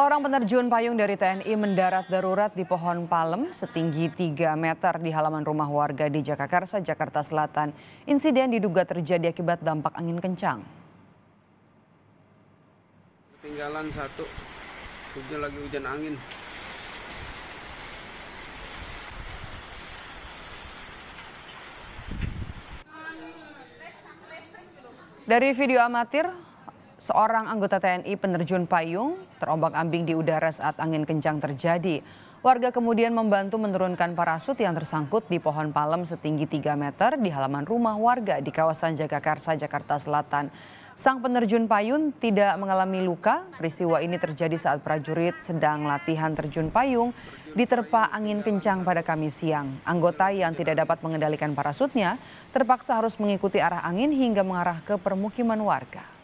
Seorang penerjun payung dari TNI mendarat darurat di pohon palem setinggi 3 meter di halaman rumah warga di Jakarta, Jakarta Selatan. Insiden diduga terjadi akibat dampak angin kencang. Ketinggalan satu, hujan lagi hujan angin. Dari video amatir, seorang anggota TNI penerjun payung terombang-ambing di udara saat angin kencang terjadi. Warga kemudian membantu menurunkan parasut yang tersangkut di pohon palem setinggi 3 meter di halaman rumah warga di kawasan Jagakarsa, Jakarta Selatan. Sang penerjun payung tidak mengalami luka. Peristiwa ini terjadi saat prajurit sedang latihan terjun payung diterpa angin kencang pada Kamis siang. Anggota yang tidak dapat mengendalikan parasutnya terpaksa harus mengikuti arah angin hingga mengarah ke permukiman warga.